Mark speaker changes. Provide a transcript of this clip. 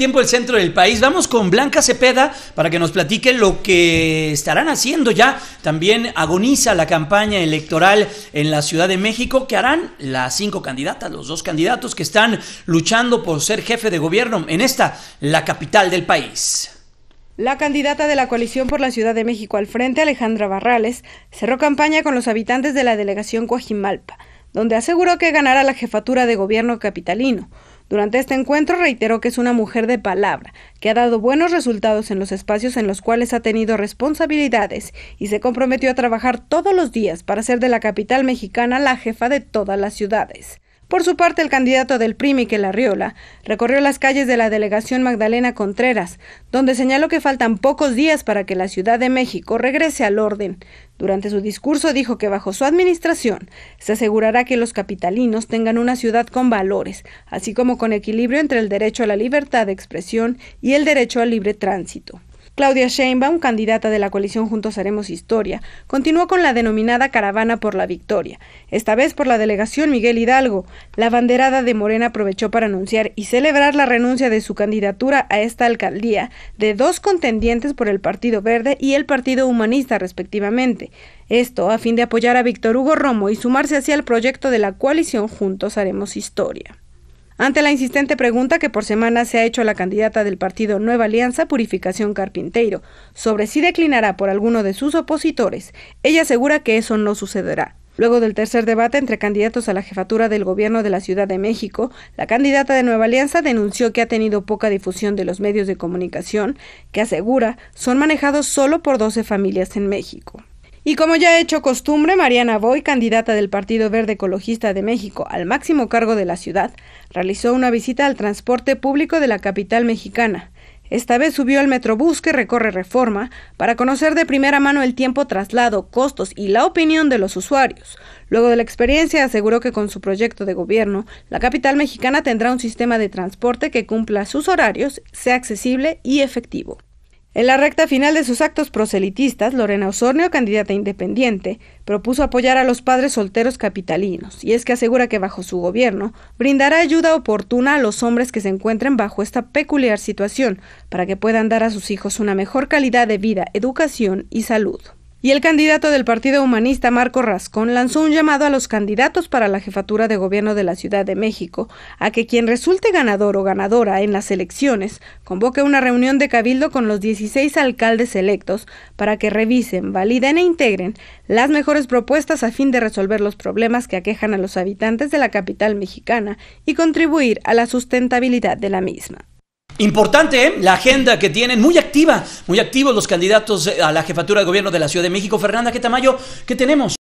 Speaker 1: tiempo el centro del país. Vamos con Blanca Cepeda para que nos platique lo que estarán haciendo ya. También agoniza la campaña electoral en la Ciudad de México que harán las cinco candidatas, los dos candidatos que están luchando por ser jefe de gobierno en esta, la capital del país.
Speaker 2: La candidata de la coalición por la Ciudad de México al frente, Alejandra Barrales, cerró campaña con los habitantes de la delegación Coajimalpa, donde aseguró que ganará la jefatura de gobierno capitalino. Durante este encuentro reiteró que es una mujer de palabra, que ha dado buenos resultados en los espacios en los cuales ha tenido responsabilidades y se comprometió a trabajar todos los días para hacer de la capital mexicana la jefa de todas las ciudades. Por su parte, el candidato del PRI, Miquel Arriola, recorrió las calles de la delegación Magdalena Contreras, donde señaló que faltan pocos días para que la Ciudad de México regrese al orden. Durante su discurso dijo que bajo su administración se asegurará que los capitalinos tengan una ciudad con valores, así como con equilibrio entre el derecho a la libertad de expresión y el derecho al libre tránsito. Claudia Sheinbaum, candidata de la coalición Juntos Haremos Historia, continuó con la denominada Caravana por la Victoria, esta vez por la delegación Miguel Hidalgo. La banderada de Morena aprovechó para anunciar y celebrar la renuncia de su candidatura a esta alcaldía de dos contendientes por el Partido Verde y el Partido Humanista respectivamente. Esto a fin de apoyar a Víctor Hugo Romo y sumarse hacia el proyecto de la coalición Juntos Haremos Historia. Ante la insistente pregunta que por semana se ha hecho a la candidata del partido Nueva Alianza, Purificación Carpinteiro, sobre si declinará por alguno de sus opositores, ella asegura que eso no sucederá. Luego del tercer debate entre candidatos a la jefatura del gobierno de la Ciudad de México, la candidata de Nueva Alianza denunció que ha tenido poca difusión de los medios de comunicación, que asegura son manejados solo por 12 familias en México. Y como ya ha hecho costumbre, Mariana Boy, candidata del Partido Verde Ecologista de México al máximo cargo de la ciudad, realizó una visita al transporte público de la capital mexicana. Esta vez subió al Metrobús que recorre Reforma para conocer de primera mano el tiempo, traslado, costos y la opinión de los usuarios. Luego de la experiencia aseguró que con su proyecto de gobierno, la capital mexicana tendrá un sistema de transporte que cumpla sus horarios, sea accesible y efectivo. En la recta final de sus actos proselitistas, Lorena Osornio, candidata independiente, propuso apoyar a los padres solteros capitalinos, y es que asegura que bajo su gobierno brindará ayuda oportuna a los hombres que se encuentren bajo esta peculiar situación, para que puedan dar a sus hijos una mejor calidad de vida, educación y salud. Y el candidato del Partido Humanista, Marco Rascón, lanzó un llamado a los candidatos para la jefatura de gobierno de la Ciudad de México a que quien resulte ganador o ganadora en las elecciones convoque una reunión de cabildo con los 16 alcaldes electos para que revisen, validen e integren las mejores propuestas a fin de resolver los problemas que aquejan a los habitantes de la capital mexicana y contribuir a la sustentabilidad de la misma.
Speaker 1: Importante ¿eh? la agenda que tienen, muy activa, muy activos los candidatos a la jefatura de gobierno de la Ciudad de México. Fernanda, ¿qué tamaño? ¿Qué tenemos?